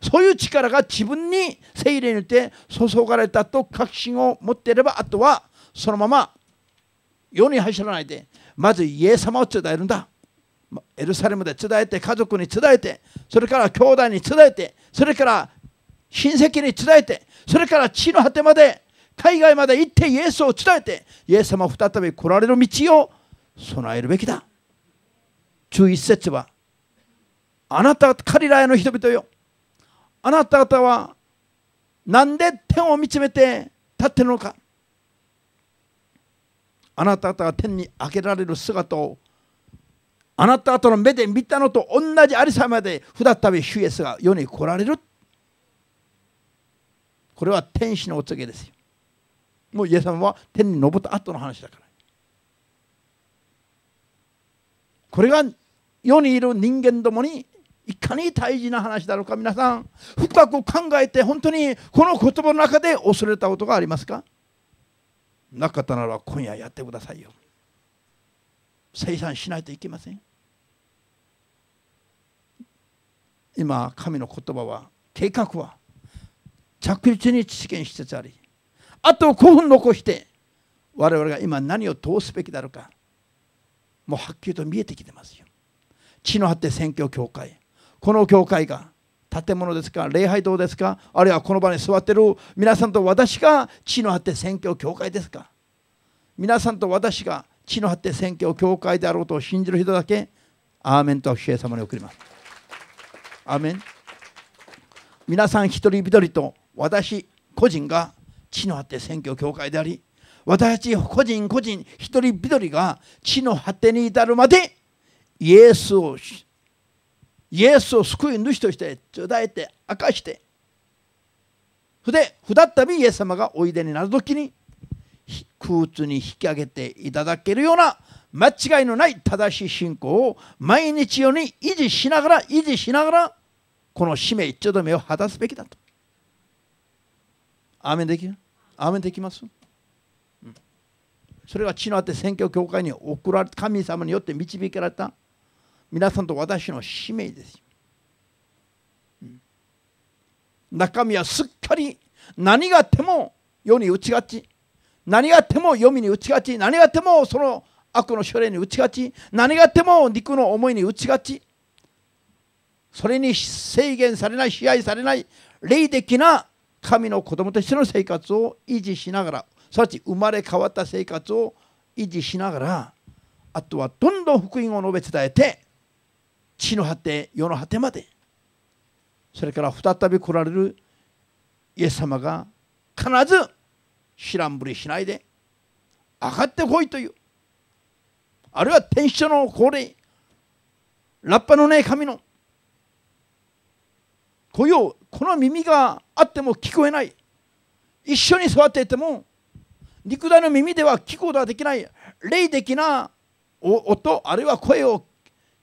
S1: そういう力が自分に精霊によって注がれたと確信を持っていればあとはそのまま世に走らないでまずイエス様を伝えるんだエルサレムで伝えて家族に伝えてそれから兄弟に伝えてそれから親戚に伝えてそれから地の果てまで海外まで行ってイエスを伝えてイエス様再び来られる道を備えるべきだ11節はあなた彼らへの人々よあなた方は何で天を見つめて立ってるのかあなた方が天に開けられる姿をあなた方の目で見たのと同じありさまで再び主イエスが世に来られるこれは天使のお告げですよもうイエス様は天に昇った後の話だからこれが世にいる人間どもにいかに大事な話だろうか皆さん深く考えて本当にこの言葉の中で恐れたことがありますかなかったなら今夜やってくださいよ生産しないといけません今神の言葉は計画は着実に実現しつつありあと5分残して我々が今何を通すべきだろうかもうはっきりと見えてきてますよ地の果て宣教協会この教会が建物ですか礼拝堂ですかあるいはこの場に座ってる皆さんと私が地の果て宣教教会ですか皆さんと私が地の果て宣教教会であろうと信じる人だけアーメンと主イ様に送りますアーメン皆さん一人一人と私個人が地の果て選挙教会であり私たち個人個人一人一人が地の果てに至るまでイエスをイエスを救い主として頂いて明かしてで再びイエス様がおいでになる時に空津に引き上げていただけるような間違いのない正しい信仰を毎日よに維持しながら維持しながらこの使命一丁止めを果たすべきだと。アーメンできるアーメンできます、うん、それが血のあって宣教協会に送られ神様によって導けられた皆さんと私の使命です、中身はすっかり何があっても世に打ちがち何があっても読みに打ちがち何があってもその悪の処理に打ちがち何があっても肉の思いに打ちがちそれに制限されない支配されない霊的な神の子供としての生活を維持しながらすなわち生まれ変わった生活を維持しながらあとはどんどん福音を述べ伝えて地の果て世の果てまでそれから再び来られるイエス様が必ず知らんぶりしないで上がってこいというあるいは天使の恒例ラッパのない神の声をこの耳があっても聞こえない一緒に座っていても肉体の耳では聞くことはできない霊的な音あるいは声を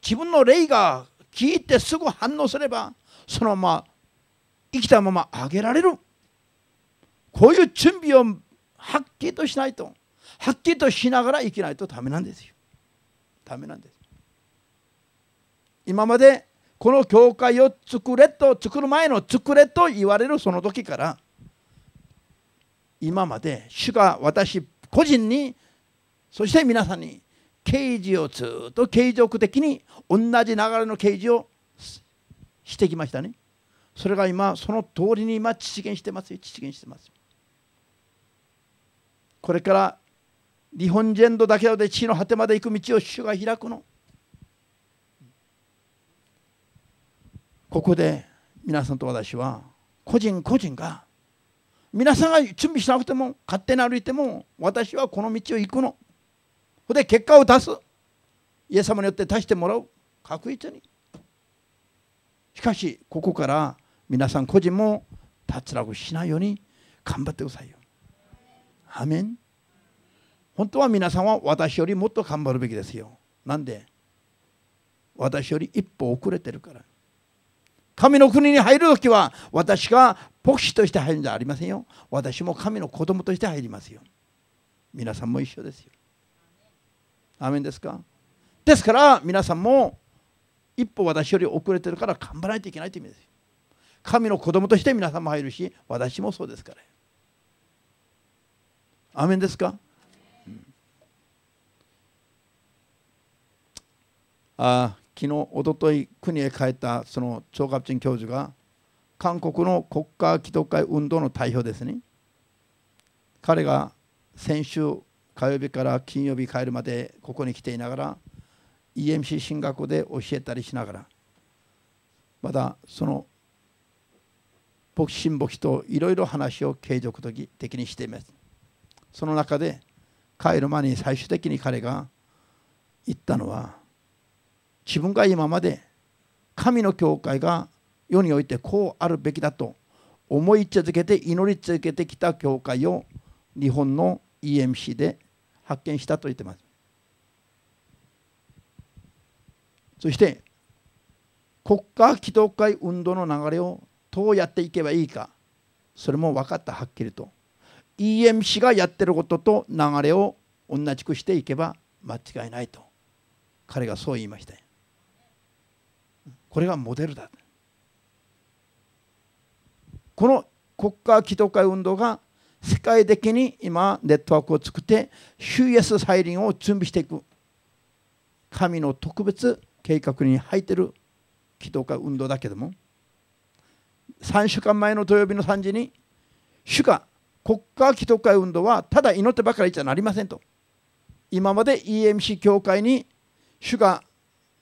S1: 自分の霊が聞いてすぐ反応すればそのまま生きたままあげられるこういう準備をはっきりとしないとはっきりとしながら生きないとダメなんですよダメなんです今までこの教会を作れと作る前の作れと言われるその時から今まで主が私個人にそして皆さんに刑事をずっと継続的に同じ流れの刑事をしてきましたね。それが今その通りに今実現してますよ実現してます。これから日本全土だけで地の果てまで行く道を主が開くの。ここで皆さんと私は個人個人が皆さんが準備しなくても勝手に歩いても私はこの道を行くのここで結果を出すイエス様によって出してもらう確実にしかしここから皆さん個人も脱落しないように頑張ってくださいよアメン本当は皆さんは私よりもっと頑張るべきですよなんで私より一歩遅れてるから神の国に入る時は私が牧師として入るんじゃありませんよ私も神の子供として入りますよ皆さんも一緒ですよアメンですかですから皆さんも一歩私より遅れてるから頑張らないといけないという意味です神の子供として皆さんも入るし私もそうですからアメンですか、うん、あ昨日おととい国へ帰ったその張갑珍教授が韓国の国家既祷会運動の代表ですね彼が先週火曜日から金曜日帰るまでここに来ていながら EMC 進学で教えたりしながらまたその牧師牧師といろいろ話を継続的にしていますその中で帰る前に最終的に彼が言ったのは自分が今まで神の教会が世においてこうあるべきだと思い続けて祈り続けてきた教会を日本の EMC で発見したと言ってますそして国家祈祷会運動の流れをどうやっていけばいいかそれも分かったはっきりと EMC がやってることと流れを同じくしていけば間違いないと彼がそう言いましたこれがモデルだこの国家祈祷会運動が世界的に今ネットワークを作って主イエス再臨を準備していく神の特別計画に入っている祈祷会運動だけども3週間前の土曜日の3時に主が国家祈祷会運動はただ祈ってばかりじゃなりませんと今まで EMC 教会に主が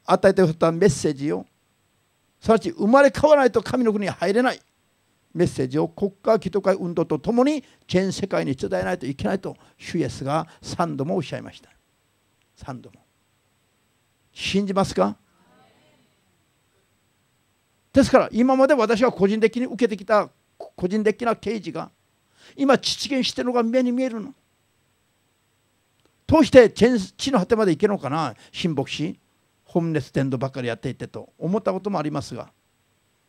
S1: 与えてくれたメッセージをすなわち生まれ変わらないと神の国に入れないメッセージを国家祈祷会運動とともに全世界に伝えないといけないと主イエスが3度もおっしゃいました3度も信じますかですから今まで私が個人的に受けてきた個人的な刑事が今実現してるのが目に見えるのどうして地の果てまで行けるのかな親睦師本列伝道ばっかりやっていてと思ったこともありますが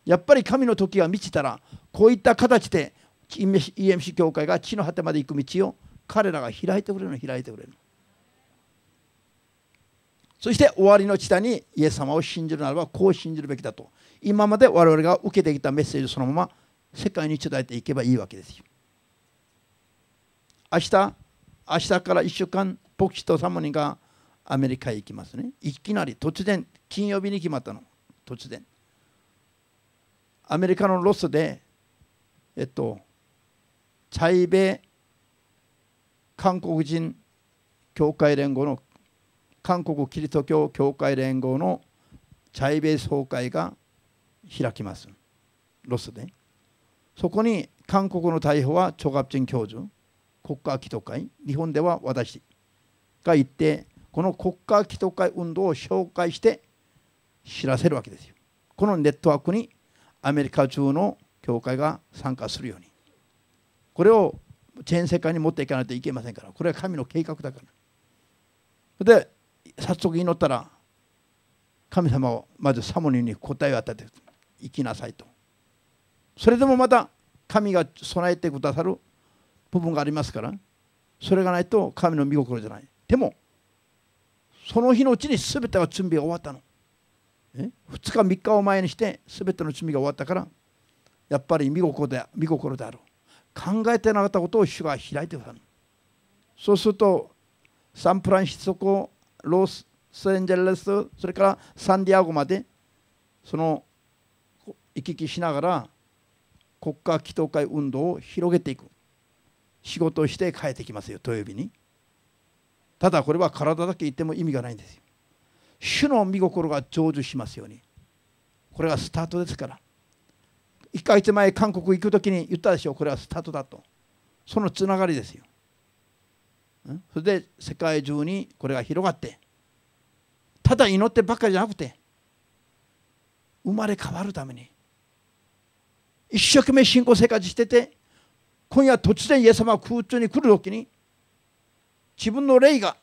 S1: やっぱり神の時が満ちたらこういった形で EMC 教会が地の果てまで行く道を彼らが開いてくれるの開いてくれるそして終わりの地帯にイエス様を信じるならばこう信じるべきだと今まで我々が受けてきたメッセージをそのまま世界に伝えていけばいいわけですよ明日明日から1週間牧師とサモニがアメリカへ行きますねいきなり突然金曜日に決まったの突然アメリカのロスでえっと、チャイベ韓国人教会連合の韓国キリスト教教会連合のチャイベ総会が開きます。ロスで。そこに韓国の逮捕はチョガ教授、国家祈祷会、日本では私が行って、この国家祈祷会運動を紹介して知らせるわけですよ。このネットワークにアメリカ中の教会が参加するようにこれを全世界に持っていかないといけませんからこれは神の計画だからで早速祈ったら神様をまずサモニに答えを与えて行きなさいとそれでもまた神が備えてくださる部分がありますからそれがないと神の見心じゃないでもその日のうちに全ては準備が終わったの2日3日を前にして全ての準備が終わったからやっぱり見心で見心である考えてなかったことを主が開いてくだるそうするとサンプランシスコロスエンジェレスそれからサンディアゴまでその行き来しながら国家祈祷会運動を広げていく仕事をして帰ってきますよ土曜日にただこれは体だけ言っても意味がないんですよ主の御心が成就しますようにこれがスタートですから1ヶ月前韓国行く時に言ったでしょこれはスタートだとそのつながりですよそれで世界中にこれが広がってただ祈ってばっかりじゃなくて生まれ変わるために一生懸命信仰生活してて今夜突然イエス様が空中に来る時に自分の霊が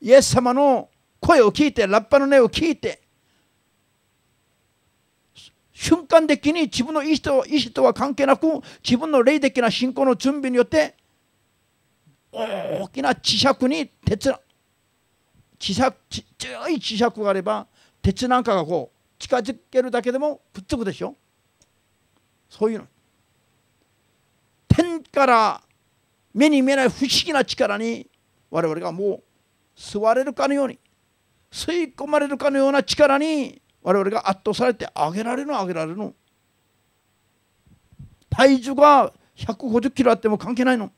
S1: イエス様の声を聞いてラッパの音を聞いて瞬間的に自分の意志と意志とは関係なく自分の霊的な信仰の準備によって大きな磁石に鉄磁石強い磁石があれば鉄なんかがこう近づけるだけでもくっつくでしょそういうの天から目に見えない不思議な力に我々がもう吸われるかのように吸い込まれるかのような力に我々が圧倒されてあげられるあげられるの体重が150キロあっても関係ないの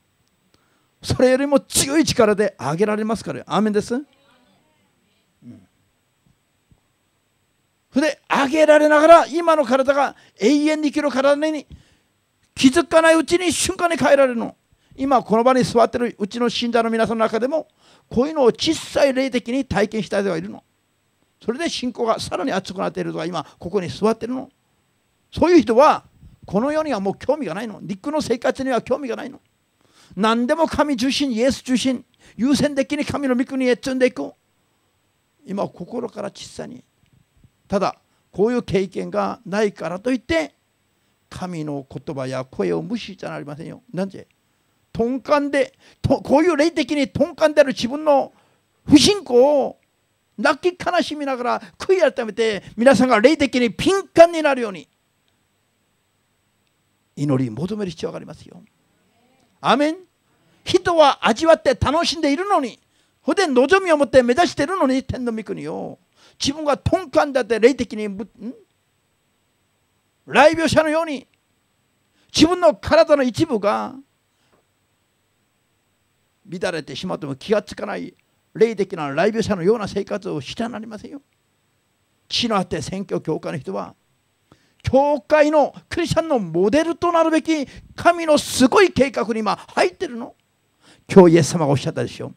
S1: それよりも強い力で上げられますからアーメンです、うん、それで上げられながら今の体が永遠に生きる体に気づかないうちに瞬間に変えられるの今この場に座ってるうちの信者の皆さんの中でもこういうのを小さい霊的に体験したい人がいるのそれで信仰がさらに熱くなっているとか今ここに座ってるのそういう人はこの世にはもう興味がないの陸の生活には興味がないの何でも神中心イエス中心優先的に神の御国へ積んでいく今心から小さにただこういう経験がないからといって神の言葉や声を無視じゃなりませんよなぜ鈍感でとこういう霊的に鈍感である自分の不信仰を泣き悲しみながら悔い改めて皆さんが霊的に敏感になるように祈り求める必要がありますよ。アメン人は味わって楽しんでいるのにほで望みを持って目指しているのに天の御国を自分が鈍感だって霊的に来病者のように自分の体の一部が乱れてしまっても気がつかない霊的なライブ者のような生活をしてはなりませんよ。血のあって選挙教会の人は教会のクリスチャンのモデルとなるべき神のすごい計画に今入ってるの。今日イエス様がおっしゃったでしょ。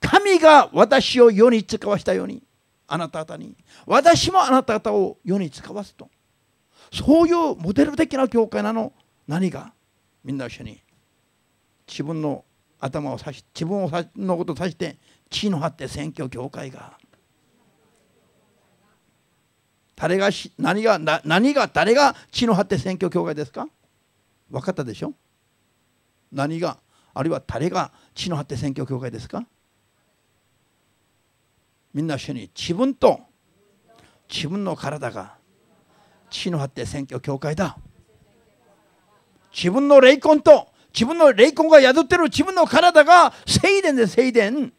S1: 神が私を世に使わしたようにあなた方に私もあなた方を世に使わすとそういうモデル的な教会なの何がみんな一緒に自分の頭を刺し自分のことをして地の果て選挙協会が誰がし何が何が誰が地の果て選挙協会ですか分かったでしょ何があるいは誰が地の果て選挙協会ですかみんな一緒に自分と自分の体が地の果て選挙協会だ自分の霊魂と自分の霊魂が宿ってる自分の体が聖殿で聖殿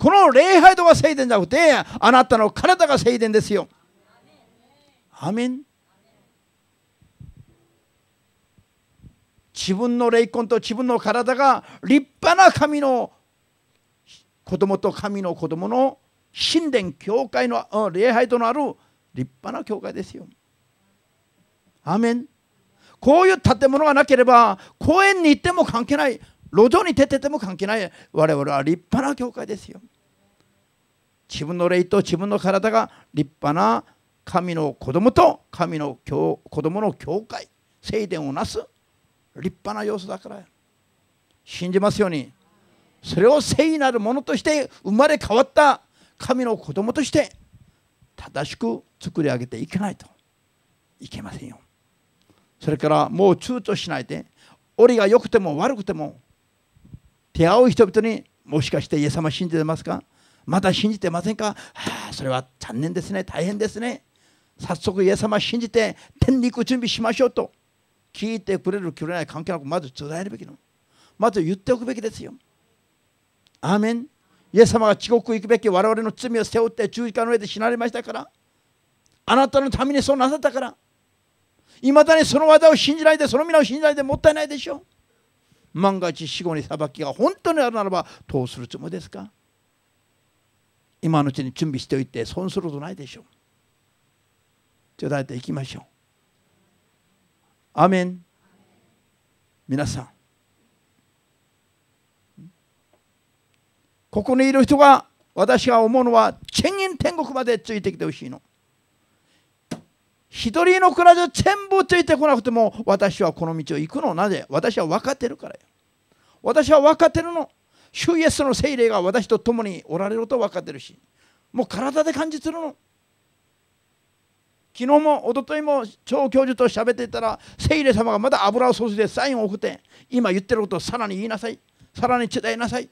S1: この礼拝堂が聖殿じゃなくてあなたの体が聖殿ですよアメン自分の霊魂と自分の体が立派な神の子供と神の子供の神殿教会の礼拝となる立派な教会ですよ。アメンこういう建物がなければ公園に行っても関係ない路上に出てても関係ない我々は立派な教会ですよ。自分の霊と自分の体が立派な神の子供と神の子供の教会聖殿をなす立派な要素だから信じますようにそれを聖なるものとして生まれ変わった神の子供として正しく作り上げていけないといけませんよそれからもう躊躇しないで折が良くても悪くても出会う人々にもしかしてイエス様信じてますかまだ信じてませんか、はあ、それは残念ですね大変ですね早速イエス様信じて天に行く準備しましょうと聞いてくれるくれない関係なくまず伝えるべきのまず言っておくべきですよアーメンイエス様が地獄行くべき我々の罪を背負って十字架の上で死なれましたからあなたのためにそうなさったからいまだにその技を信じないでその皆を信じないでもったいないでしょう万が一死後に裁きが本当にあるならばどうするつもりですか今のうちに準備しておいて損することないでしょう。じゃあ大体行きましょう。アメン皆さんここにいる人が私が思うのは千人天国までついてきてほしいの。一人の暮らしを全部ついてこなくても私はこの道を行くのなぜ私は分かってるからよ。私は分かってるの。主イエスの精霊が私と共におられると分かってるしもう体で感じするの昨日も一昨日も超教授と喋っていたら聖霊様がまだ油を注いでサインを送って今言ってることをさらに言いなさいさらに伝えなさい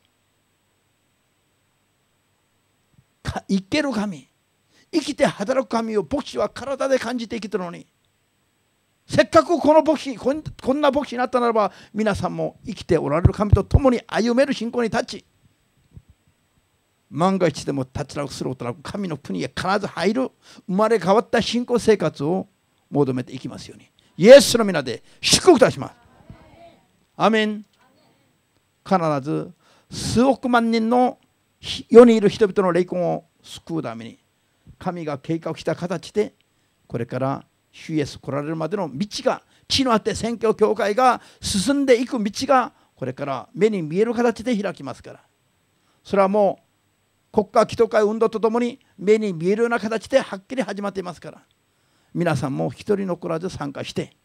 S1: 生ける神生きて働く神を牧師は体で感じて生きてるのにせっかくこの牧師こんこんな牧師になったならば皆さんも生きておられる神と共に歩める信仰に立ち万が一でも立ち直することなく神の国へ必ず入る生まれ変わった信仰生活を求めていきますようにイエスの皆で祝福いたしますアメン必ず数億万人の世にいる人々の霊魂を救うために神が計画した形でこれから主イエス来られるまでの道が地のあって選挙協会が進んでいく道がこれから目に見える形で開きますからそれはもう国家祈祷会運動とともに目に見えるような形ではっきり始まっていますから皆さんも一人残らず参加して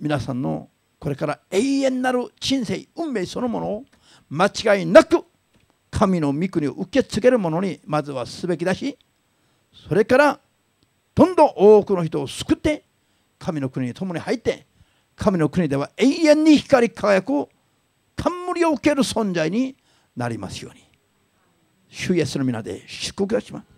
S1: 皆さんのこれから永遠なる人生運命そのものを間違いなく神の御国を受け継げるものにまずはすべきだしそれからどんどん多くの人を救って神の国に共に入って神の国では永遠に光り輝く冠を受ける存在になりますように主イエスの皆で祝福します